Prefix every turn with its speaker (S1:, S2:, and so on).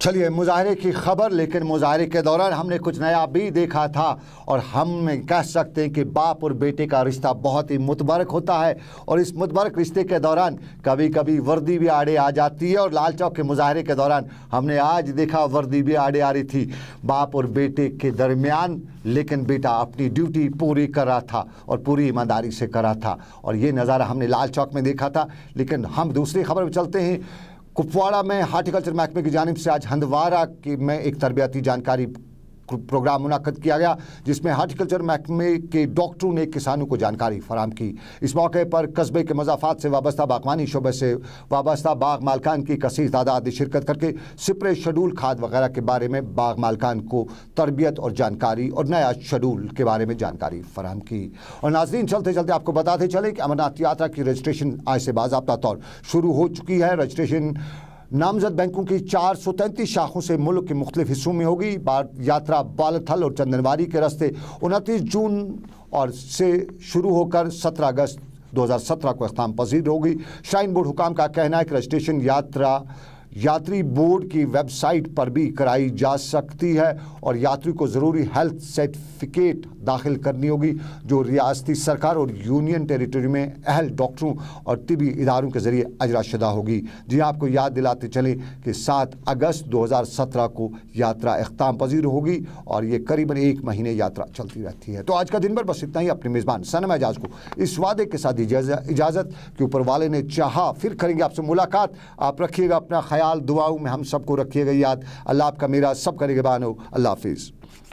S1: चलिए मुजाहरे की खबर लेकिन मुजाहरे के दौरान हमने कुछ नया भी देखा था और हम कह सकते हैं कि बाप और बेटे का रिश्ता बहुत ही मुतबरक होता है और इस मुतबरक रिश्ते के दौरान कभी कभी वर्दी भी आड़े आ जाती है और लाल चौक के मुजाहरे के दौरान हमने आज देखा वर्दी भी आड़े आ रही थी बाप और बेटे के दरमियान लेकिन बेटा अपनी ड्यूटी पूरी कर रहा था और पूरी ईमानदारी से कर रहा था और ये नज़ारा हमने लाल चौक में देखा था लेकिन हम दूसरी खबर में चलते हैं कुपवाड़ा में हार्टिकल्चर महकमे की जानब से आज हंदवारा की में एक तरबियाती जानकारी प्रोग्राम मुनद किया गया जिसमें हार्टिकल्चर महकमे के डॉक्टरों ने किसानों को जानकारी फराम की इस मौके पर कस्बे के मजाफात से वाबस्ता बागवानी शोबे से वाबस्ता बाग मालकान की कसीर तादाद शिरकत करके सिपरे शेडूल खाद वगैरह के बारे में बाग मालकान को तरबियत और जानकारी और नया शेडूल के बारे में जानकारी फराम की और नाजरीन चलते चलते आपको बताते चले कि अमरनाथ यात्रा की रजिस्ट्रेशन आज से बाबा तौर शुरू हो चुकी है रजिस्ट्रेशन नामजद बैंकों की चार सौ तैंतीस शाखों से मुल्क के मुख्त हिस्सों में होगी यात्रा बालथल और चंदनवारी के रास्ते उनतीस जून और से शुरू होकर सत्रह अगस्त दो हज़ार सत्रह को अख्ताम पजीर होगी श्राइन बोर्ड हुकाम का कहना है कि रजिस्ट्रेशन यात्रा यात्री बोर्ड की वेबसाइट पर भी कराई जा सकती है और यात्री को ज़रूरी हेल्थ सर्टिफिकेट दाखिल करनी होगी जो रियासती सरकार और यूनियन टेरिटरी में अहल डॉक्टरों और तिबी इदारों के ज़रिए अजरा शुदा होगी जी हाँ, आपको याद दिलाते चलें कि सात अगस्त 2017 को यात्रा अख्ताम पजीर होगी और ये करीबन एक महीने यात्रा चलती रहती है तो आज का दिन भर बस इतना ही अपने मेज़बान सनम एजाज को इस वादे के साथ इजाज़त के ऊपर वाले ने चाह फिर करेंगे आपसे मुलाकात आप रखिएगा अपना ख्याल ख्याल दुआओं में हम सबको रखिएगा याद अल्लाह आपका मेरा सब करेगा बानो अल्लाह हाफिज़